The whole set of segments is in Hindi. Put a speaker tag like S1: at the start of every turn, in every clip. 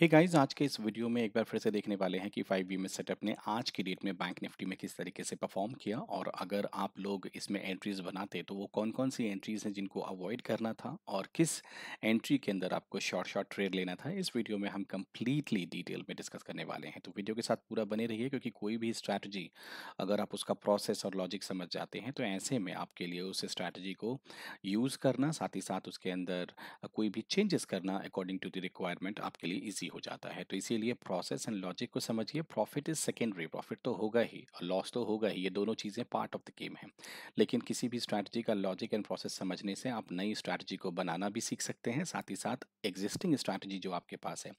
S1: हे hey गाइस आज के इस वीडियो में एक बार फिर से देखने वाले हैं कि 5V में सेटअप ने आज की डेट में बैंक निफ्टी में किस तरीके से परफॉर्म किया और अगर आप लोग इसमें एंट्रीज बनाते तो वो कौन कौन सी एंट्रीज हैं जिनको अवॉइड करना था और किस एंट्री के अंदर आपको शॉर्ट शॉर्ट ट्रेड लेना था इस वीडियो में हम कम्प्लीटली डिटेल में डिस्कस करने वाले हैं तो वीडियो के साथ पूरा बने रहिए क्योंकि कोई भी स्ट्रैटेजी अगर आप उसका प्रोसेस और लॉजिक समझ जाते हैं तो ऐसे में आपके लिए उस स्ट्रैटेजी को यूज़ करना साथ ही साथ उसके अंदर कोई भी चेंजेस करना अकॉर्डिंग टू द रिक्वायरमेंट आपके लिए ईजी इजी हो जाता है तो इसीलिए प्रोसेस एंड लॉजिक को समझिए प्रॉफिट इज सेकेंडरी प्रॉफिट तो होगा ही और लॉस तो होगा ही ये दोनों चीज़ें पार्ट ऑफ द गेम है लेकिन किसी भी स्ट्रैटेजी का लॉजिक एंड प्रोसेस समझने से आप नई स्ट्रैटेजी को बनाना भी सीख सकते हैं साथ ही साथ एग्जिस्टिंग स्ट्रैटेजी जो आपके पास है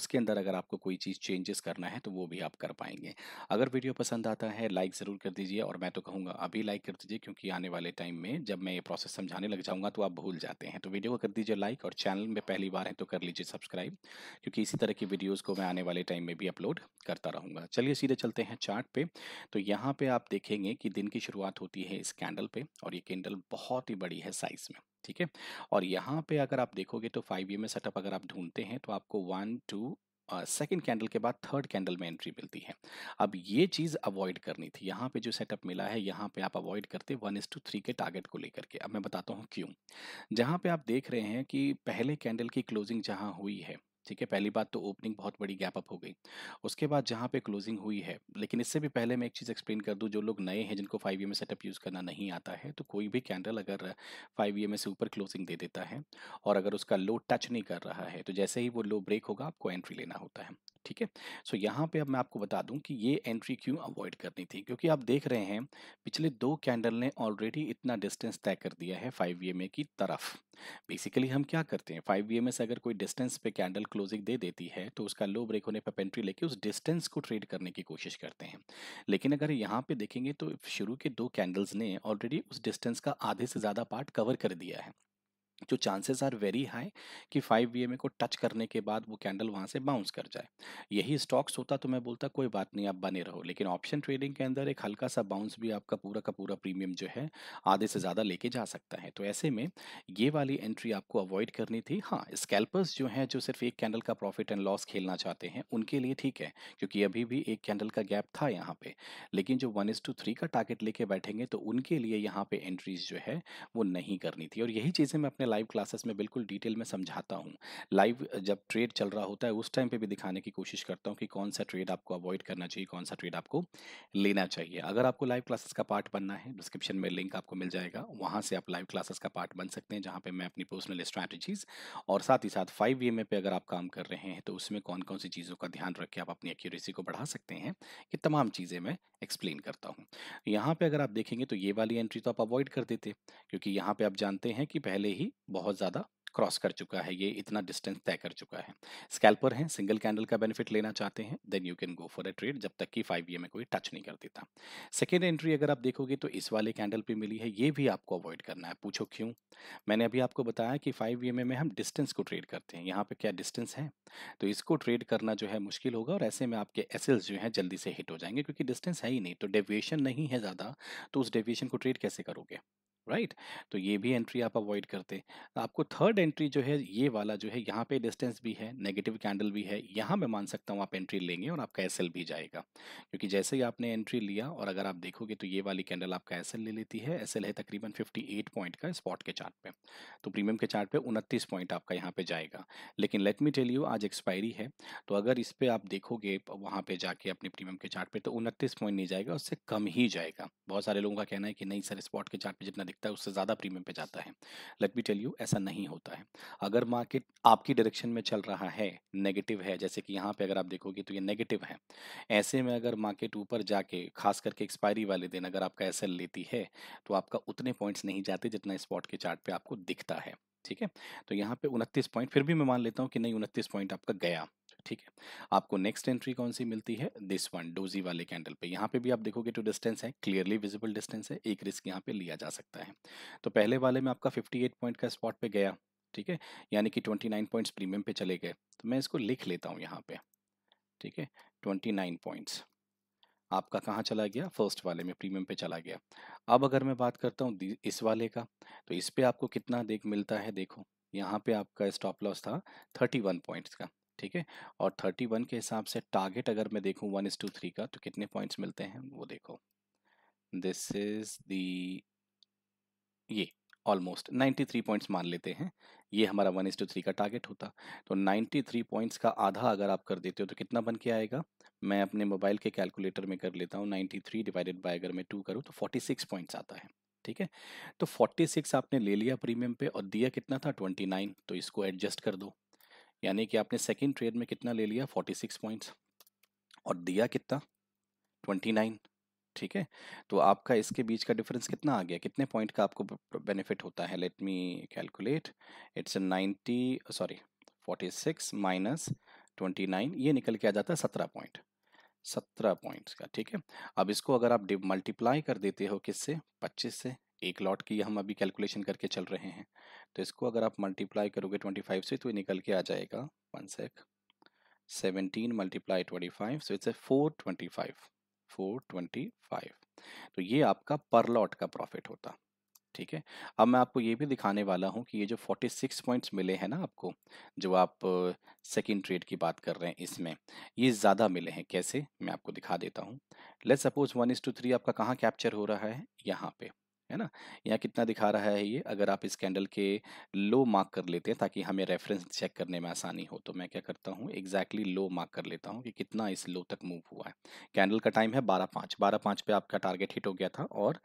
S1: उसके अंदर अगर आपको कोई चीज़ चेंजेस करना है तो वो भी आप कर पाएंगे अगर वीडियो पसंद आता है लाइक ज़रूर कर दीजिए और मैं तो कहूँगा अभी लाइक कर दीजिए क्योंकि आने वाले टाइम में जब मैं ये प्रोसेस समझाने लग जाऊँगा तो आप भूल जाते हैं तो वीडियो को कर दीजिए लाइक और चैनल में पहली बार है तो कर लीजिए सब्सक्राइब क्योंकि इसी तरह की वीडियोस को मैं आने वाले टाइम में भी अपलोड करता रहूँगा चलिए सीधे चलते हैं चार्ट पे तो यहाँ पे आप देखेंगे कि दिन की शुरुआत होती है इस कैंडल पे और ये कैंडल बहुत ही बड़ी है साइज में ठीक है और यहाँ पे अगर आप देखोगे तो फाइव ई में सेटअप अगर आप ढूंढते हैं तो आपको वन टू सेकेंड कैंडल के बाद थर्ड कैंडल में एंट्री मिलती है अब ये चीज़ अवॉइड करनी थी यहाँ पे जो सेटअप मिला है यहाँ पे आप अवॉइड करते वन इज टू थ्री के टारगेट को लेकर के अब मैं बताता हूँ क्यों जहाँ पे आप देख रहे हैं कि पहले कैंडल की क्लोजिंग जहाँ हुई है ठीक है पहली बात तो ओपनिंग बहुत बड़ी गैप अप हो गई उसके बाद जहाँ पे क्लोजिंग हुई है लेकिन इससे भी पहले मैं एक चीज़ एक्सप्लेन कर दूँ जो लोग नए हैं जिनको फाइव ई में सेटअप यूज़ करना नहीं आता है तो कोई भी कैंडल अगर फाइव ई से ऊपर क्लोजिंग दे देता है और अगर उसका लो टच नहीं कर रहा है तो जैसे ही वो लो ब्रेक होगा आपको एंट्री लेना होता है ठीक है सो यहाँ पे अब मैं आपको बता दूं कि ये एंट्री क्यों अवॉइड करनी थी क्योंकि आप देख रहे हैं पिछले दो कैंडल ने ऑलरेडी इतना डिस्टेंस तय कर दिया है फाइव ई की तरफ बेसिकली हम क्या करते हैं फाइव ई से अगर कोई डिस्टेंस पे कैंडल क्लोजिंग दे देती है तो उसका लो ब्रेक होने पर पेंट्री लेके उस डिस्टेंस को ट्रेड करने की कोशिश करते हैं लेकिन अगर यहाँ पे देखेंगे तो शुरू के दो कैंडल्स ने ऑलरेडी उस डिस्टेंस का आधे से ज़्यादा पार्ट कवर कर दिया है जो चांसेस आर वेरी हाई कि फाइव वी को टच करने के बाद वो कैंडल वहाँ से बाउंस कर जाए यही स्टॉक्स होता तो मैं बोलता कोई बात नहीं आप बने रहो लेकिन ऑप्शन ट्रेडिंग के अंदर एक हल्का सा बाउंस भी आपका पूरा का पूरा प्रीमियम जो है आधे से ज़्यादा लेके जा सकता है तो ऐसे में ये वाली एंट्री आपको अवॉइड करनी थी हाँ स्कैल्पर्स जो हैं जो सिर्फ एक कैंडल का प्रॉफिट एंड लॉस खेलना चाहते हैं उनके लिए ठीक है क्योंकि अभी भी एक कैंडल का गैप था यहाँ पर लेकिन जो वन इज टू थ्री का टारगेट लेके बैठेंगे तो उनके लिए यहाँ पर एंट्रीज जो है वो नहीं करनी थी और यही चीज़ें मैं अपने लाइव क्लासेस में बिल्कुल डिटेल में समझाता हूँ लाइव जब ट्रेड चल रहा होता है उस टाइम पे भी दिखाने की कोशिश करता हूँ कि कौन सा ट्रेड आपको अवॉइड करना चाहिए कौन सा ट्रेड आपको लेना चाहिए अगर आपको लाइव क्लासेस का पार्ट बनना है डिस्क्रिप्शन में लिंक आपको मिल जाएगा वहाँ से आप लाइव क्लासेस का पार्ट बन सकते हैं जहाँ पर मैं अपनी पर्सनल स्ट्रैटेजीज और साथ ही साथ फाइव एम पे अगर आप काम कर रहे हैं तो उसमें कौन कौन सी चीज़ों का ध्यान रख के आप अपनी एक्यूरेसी को बढ़ा सकते हैं ये तमाम चीज़ें मैं एक्सप्लेन करता हूँ यहाँ पे अगर आप देखेंगे तो ये वाली एंट्री तो आप अवॉइड कर देते क्योंकि यहाँ पे आप जानते हैं कि पहले ही बहुत ज़्यादा क्रॉस कर चुका है ये इतना डिस्टेंस तय कर चुका है स्कैल्पर हैं सिंगल कैंडल का बेनिफिट लेना चाहते हैं then you can go for a trade जब तक कि फाइव ई में कोई टच नहीं कर देता सेकेंड एंट्री अगर आप देखोगे तो इस वाले कैंडल पे मिली है ये भी आपको अवॉइड करना है पूछो क्यों मैंने अभी आपको बताया कि फाइव ई में हम डिस्टेंस को ट्रेड करते हैं यहाँ पर क्या डिस्टेंस है तो इसको ट्रेड करना जो है मुश्किल होगा और ऐसे में आपके एस जो है जल्दी से हिट हो जाएंगे क्योंकि डिस्टेंस है ही नहीं तो डेविएशन नहीं है ज़्यादा तो उस डेविएशन को ट्रेड कैसे करोगे राइट तो ये भी एंट्री आप अवॉइड करते आपको थर्ड एंट्री जो है ये वाला जो है यहाँ पे डिस्टेंस भी है नेगेटिव कैंडल भी है यहाँ मैं मान सकता हूँ आप एंट्री लेंगे और आपका एस भी जाएगा क्योंकि जैसे ही आपने एंट्री लिया और अगर आप देखोगे तो ये वाली कैंडल आपका एस ले लेती है एस है तकरीबन फिफ्टी पॉइंट का स्पॉट के चार्ट तो प्रीमियम के चार्ट उनतीस पॉइंट आपका यहाँ पे जाएगा लेकिन लेट मी टेल यू आज एक्सपायरी है तो अगर इस पर आप देखोगे वहाँ पे जाके अपने प्रीमियम के चार्ट पे तो उनतीस पॉइंट नहीं जाएगा उससे कम ही जाएगा बहुत सारे लोगों का कहना है कि नहीं सर स्पॉट के चार्ट पे जितना खरीदता है उससे ज़्यादा प्रीमियम पे जाता है लेट मी टेल यू ऐसा नहीं होता है अगर मार्केट आपकी डायरेक्शन में चल रहा है नेगेटिव है जैसे कि यहाँ पे अगर आप देखोगे तो ये नेगेटिव है ऐसे में अगर मार्केट ऊपर जाके खास करके एक्सपायरी वाले दिन अगर आपका एस लेती है तो आपका उतने पॉइंट्स नहीं जाते जितना स्पॉट के चार्ट आपको दिखता है ठीक है तो यहाँ पे उनतीस पॉइंट फिर भी मैं मान लेता हूँ कि नहीं उनतीस पॉइंट आपका गया ठीक है आपको नेक्स्ट एंट्री कौन सी मिलती है दिस वन डोजी वाले कैंडल पे यहाँ पे भी आप देखोगे तो डिस्टेंस है क्लियरली विजिबल डिस्टेंस है एक रिस्क यहाँ पे लिया जा सकता है तो पहले वाले में आपका 58 पॉइंट का स्पॉट पे गया ठीक है यानी कि 29 पॉइंट्स प्रीमियम पे चले गए तो मैं इसको लिख लेता हूँ यहाँ पे ठीक है ट्वेंटी पॉइंट्स आपका कहाँ चला गया फर्स्ट वाले में प्रीमियम पे चला गया अब अगर मैं बात करता हूँ इस वाले का तो इस पर आपको कितना देख मिलता है देखो यहाँ पे आपका स्टॉप लॉस था 31 पॉइंट्स का ठीक है और 31 के हिसाब से टारगेट अगर मैं देखूं वन इज टू थ्री का तो कितने पॉइंट्स मिलते हैं वो देखो दिस इज दी ये ऑलमोस्ट 93 पॉइंट्स मान लेते हैं ये हमारा वन इज टू थ्री का टारगेट होता तो 93 पॉइंट्स का आधा अगर आप कर देते हो तो कितना बन के आएगा मैं अपने मोबाइल के कैलकुलेटर में कर लेता हूँ 93 डिवाइडेड बाई अगर मैं टू करूँ तो 46 पॉइंट्स आता है ठीक है तो 46 आपने ले लिया प्रीमियम पे और दिया कितना था 29 तो इसको एडजस्ट कर दो यानी कि आपने सेकेंड ट्रेड में कितना ले लिया फोर्टी सिक्स पॉइंट्स और दिया कितना ट्वेंटी नाइन ठीक है तो आपका इसके बीच का डिफरेंस कितना आ गया कितने पॉइंट का आपको बेनिफिट होता है let me calculate it's ninety sorry forty six minus twenty nine ये निकल के आ जाता है सत्रह पॉइंट सत्रह पॉइंट्स का ठीक है अब इसको अगर आप मल्टीप्लाई कर देते हो किससे पच्चीस से एक लॉट की हम अभी कैलकुलेशन करके चल रहे हैं तो इसको अगर आप मल्टीप्लाई करोगे ट्वेंटी फाइव से तो ये निकल के आ जाएगा one sec seventeen multiply twenty five so it's a four twenty five four twenty five तो ये आपका पर लॉट का प्रॉफिट होता ठीक है अब मैं आपको ये भी दिखाने वाला हूँ कि ये जो 46 पॉइंट्स मिले हैं ना आपको जो आप सेकेंड ट्रेड की बात कर रहे हैं इसमें ये ज़्यादा मिले हैं कैसे मैं आपको दिखा देता हूँ let suppose one is to three आपका कहाँ कैप्चर हो रहा है यहाँ पे है ना यहाँ कितना दिखा रहा है ये अगर आप इस कैंडल के लो मार्क कर लेते हैं ताकि हमें रेफरेंस चेक करने में आसानी हो तो मैं क्या करता हूँ एग्जैक्टली लो मार्क कर लेता हूँ कि कितना इस लो तक मूव हुआ है कैंडल का टाइम है बारह पाँच बारह पाँच पे आपका टारगेट हिट हो गया था और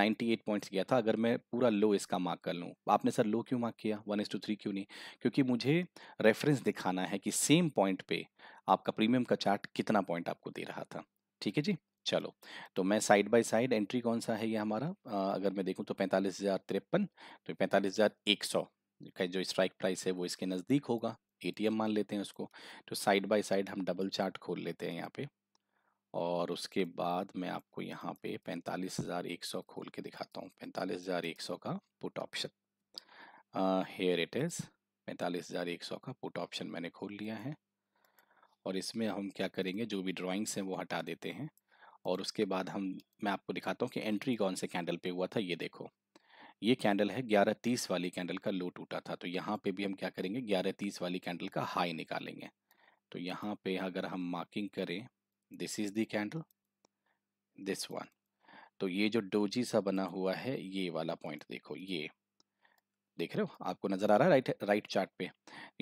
S1: नाइन्टी एट पॉइंट्स गया था अगर मैं पूरा लो इसका मार्क कर लूँ आपने सर लो क्यों मार्क किया वन टू थ्री क्यों नहीं क्योंकि मुझे रेफरेंस दिखाना है कि सेम पॉइंट पर आपका प्रीमियम का चार्ट कितना पॉइंट आपको दे रहा था ठीक है जी चलो तो मैं साइड बाय साइड एंट्री कौन सा है ये हमारा आ, अगर मैं देखूं तो पैंतालीस हज़ार तिरपन तो पैंतालीस हज़ार एक सौ का जो स्ट्राइक प्राइस है वो इसके नज़दीक होगा एटीएम मान लेते हैं उसको तो साइड बाय साइड हम डबल चार्ट खोल लेते हैं यहाँ पे और उसके बाद मैं आपको यहाँ पे पैंतालीस हज़ार एक सौ खोल के दिखाता हूँ पैंतालीस हज़ार एक सौ का put option here it is पैंतालीस हज़ार एक सौ का पुट ऑप्शन मैंने खोल लिया है और इसमें हम क्या करेंगे जो भी ड्राॅइंग्स हैं वो हटा देते हैं और उसके बाद हम मैं आपको दिखाता हूँ कि एंट्री कौन से कैंडल पे हुआ था ये देखो ये कैंडल है ग्यारह तीस वाली कैंडल का लो टूटा था तो यहाँ पे भी हम क्या करेंगे ग्यारह तीस वाली कैंडल का हाई निकालेंगे तो यहाँ पे अगर हम मार्किंग करें this is the candle this one तो ये जो डोजी सा बना हुआ है ये वाला पॉइंट देखो ये देख रहे हो आपको नज़र आ रहा है राइट राइट चार्ट पे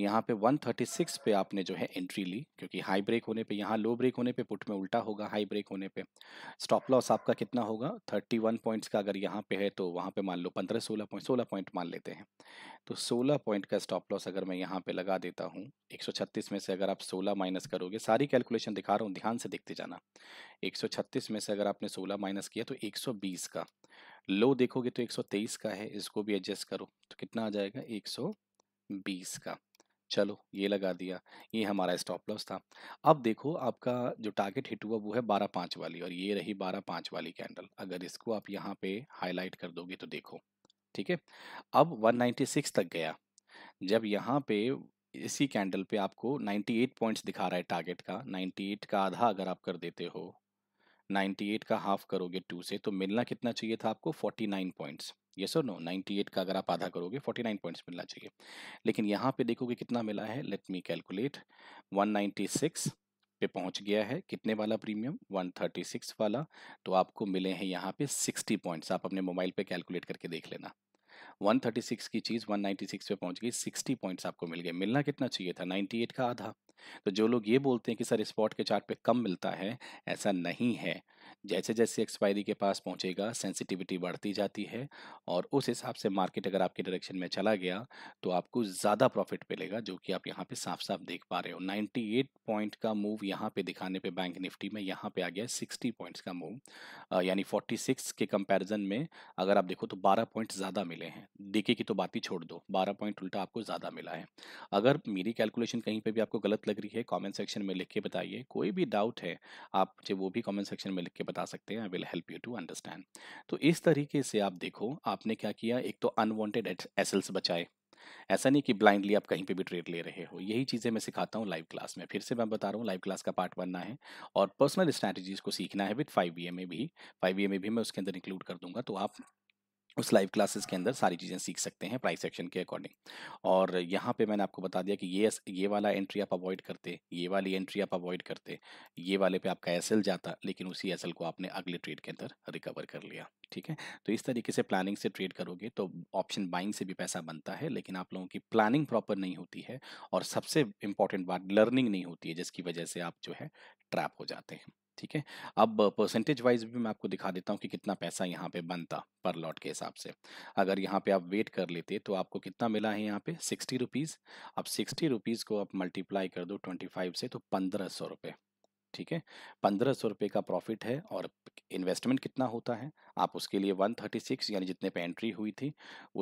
S1: यहाँ पे 136 पे आपने जो है एंट्री ली क्योंकि हाई ब्रेक होने पे यहाँ लो ब्रेक होने पे पुट में उल्टा होगा हाई ब्रेक होने पे स्टॉप लॉस आपका कितना होगा 31 पॉइंट्स का अगर यहाँ पे है तो वहाँ पे मान लो 15 सोलह पॉइंट सोलह पॉइंट मान लेते हैं तो सोलह पॉइंट का स्टॉप लॉस अगर मैं यहाँ पर लगा देता हूँ एक में से अगर आप सोलह माइनस करोगे सारी कैलकुलेशन दिखा रहा हूँ ध्यान से देखते जाना एक में से अगर आपने सोलह माइनस किया तो एक का लो देखोगे तो 123 का है इसको भी एडजस्ट करो तो कितना आ जाएगा 120 का चलो ये लगा दिया ये हमारा स्टॉप लॉस था अब देखो आपका जो टारगेट हिट हुआ वो है बारह पाँच वाली और ये रही बारह पाँच वाली कैंडल अगर इसको आप यहाँ पे हाईलाइट कर दोगे तो देखो ठीक है अब 196 तक गया जब यहाँ पे इसी कैंडल पे आपको 98 पॉइंट्स दिखा रहा है टारगेट का 98 का आधा अगर आप कर देते हो 98 का हाफ करोगे टू से तो मिलना कितना चाहिए था आपको 49 पॉइंट्स ये सर नो 98 का अगर आप आधा करोगे 49 पॉइंट्स मिलना चाहिए लेकिन यहाँ पे देखोगे कितना मिला है लेट मी कैलकुलेट 196 पे पहुँच गया है कितने वाला प्रीमियम 136 वाला तो आपको मिले हैं यहाँ पे 60 पॉइंट्स आप अपने मोबाइल पे कैलकुलेट करके देख लेना 136 की चीज़ 196 पे पहुंच गई 60 पॉइंट्स आपको मिल गए मिलना कितना चाहिए था 98 का आधा तो जो लोग ये बोलते हैं कि सर स्पॉट के चार्ट पे कम मिलता है ऐसा नहीं है जैसे जैसे एक्सपायरी के पास पहुंचेगा सेंसिटिविटी बढ़ती जाती है और उस हिसाब से मार्केट अगर आपके डायरेक्शन में चला गया तो आपको ज़्यादा प्रॉफिट मिलेगा जो कि आप यहाँ पे साफ साफ देख पा रहे हो 98 पॉइंट का मूव यहाँ पे दिखाने पे बैंक निफ्टी में यहाँ पे आ गया 60 पॉइंट्स का मूव यानी 46 के कंपेरिजन में अगर आप देखो तो बारह पॉइंट ज़्यादा मिले हैं डीके की तो बात ही छोड़ दो बारह पॉइंट उल्टा आपको ज़्यादा मिला है अगर मेरी कैलकुलेशन कहीं पर भी आपको गलत लग रही है कॉमेंट सेक्शन में लिख के बताइए कोई भी डाउट है आप मुझे वो भी कॉमेंट सेक्शन में लिख के बता सकते हैं I will help you to understand तो इस तरीके से आप देखो आपने क्या किया एक तो अनवांटेड एसल्स बचाए ऐसा नहीं कि ब्लाइंडली आप कहीं पे भी ट्रेड ले रहे हो यही चीज़ें मैं सिखाता हूँ लाइव क्लास में फिर से मैं बता रहा हूँ लाइव क्लास का पार्ट बनना है और पर्सनल स्ट्रैटेजीज को सीखना है विद फाइव ई में भी फाइव ई में भी मैं उसके अंदर इंक्लूड कर दूंगा तो आप उस लाइव क्लासेस के अंदर सारी चीज़ें सीख सकते हैं प्राइस सेक्शन के अकॉर्डिंग और यहाँ पे मैंने आपको बता दिया कि ये ये वाला एंट्री आप अवॉइड करते ये वाली एंट्री आप अवॉइड करते ये वाले पे आपका एस जाता लेकिन उसी एस को आपने अगले ट्रेड के अंदर रिकवर कर लिया ठीक है तो इस तरीके से प्लानिंग से ट्रेड करोगे तो ऑप्शन बाइंग से भी पैसा बनता है लेकिन आप लोगों की प्लानिंग प्रॉपर नहीं होती है और सबसे इंपॉर्टेंट बात लर्निंग नहीं होती है जिसकी वजह से आप जो है ट्रैप हो जाते हैं ठीक है अब परसेंटेज वाइज भी मैं आपको दिखा देता हूँ कि कितना पैसा यहाँ पे बनता पर लॉट के हिसाब से अगर यहाँ पे आप वेट कर लेते तो आपको कितना मिला है यहाँ पे सिक्सटी रुपीज़ अब सिक्सटी रुपीज़ को आप मल्टीप्लाई कर दो ट्वेंटी फाइव से तो पंद्रह सौ रुपये ठीक है पंद्रह सौ रुपये का प्रॉफिट है और इन्वेस्टमेंट कितना होता है आप उसके लिए वन थर्टी सिक्स यानी जितने पे एंट्री हुई थी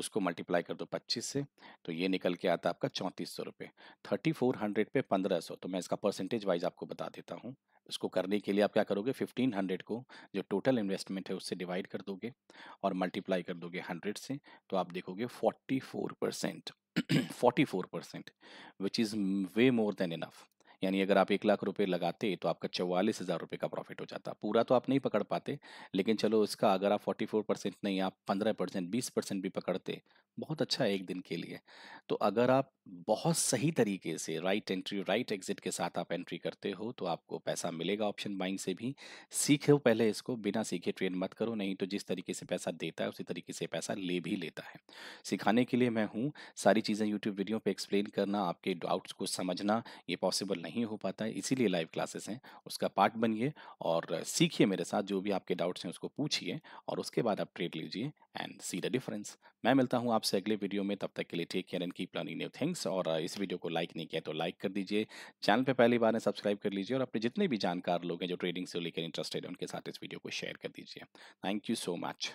S1: उसको मल्टीप्लाई कर दो पच्चीस से तो ये निकल के आता आपका चौंतीस सौ रुपये थर्टी फोर हंड्रेड पे पंद्रह सौ तो मैं इसका परसेंटेज वाइज आपको बता देता हूँ उसको करने के लिए आप क्या करोगे फिफ्टीन हंड्रेड को जो टोटल इन्वेस्टमेंट है उससे डिवाइड कर दोगे और मल्टीप्लाई कर दोगे हंड्रेड से तो आप देखोगे forty four percent forty four percent which is way more than enough यानी अगर आप एक लाख रुपए लगाते तो आपका चौवालीस हज़ार रुपये का प्रॉफिट हो जाता पूरा तो आप नहीं पकड़ पाते लेकिन चलो इसका अगर आप फोर्टी फोर परसेंट नहीं आप पंद्रह परसेंट बीस परसेंट भी पकड़ते बहुत अच्छा है एक दिन के लिए तो अगर आप बहुत सही तरीके से राइट एंट्री राइट एग्जिट के साथ आप एंट्री करते हो तो आपको पैसा मिलेगा ऑप्शन बाइंग से भी सीखे पहले इसको बिना सीखे ट्रेड मत करो नहीं तो जिस तरीके से पैसा देता है उसी तरीके से पैसा ले भी लेता है सिखाने के लिए मैं हूँ सारी चीज़ें यूट्यूब वीडियो पर एक्सप्लेन करना आपके डाउट्स को समझना ये पॉसिबल नहीं हो पाता है इसीलिए लाइव क्लासेस हैं उसका पार्ट बनिए और सीखिए मेरे साथ जो भी आपके डाउट्स हैं उसको पूछिए और उसके बाद आप ट्रेड लीजिए एंड सी द डिफरेंस मैं मिलता हूँ आपसे अगले वीडियो में तब तक के लिए take care and keep learning new things और इस वीडियो को लाइक नहीं किया तो लाइक कर दीजिए चैनल पर पहली बार सब्सक्राइब कर लीजिए और अपने जितने भी जानकार लोग हैं जो ट्रेडिंग से लेकर इंटरेस्टेड हैं उनके साथ इस वीडियो को शेयर कर दीजिए थैंक यू सो मच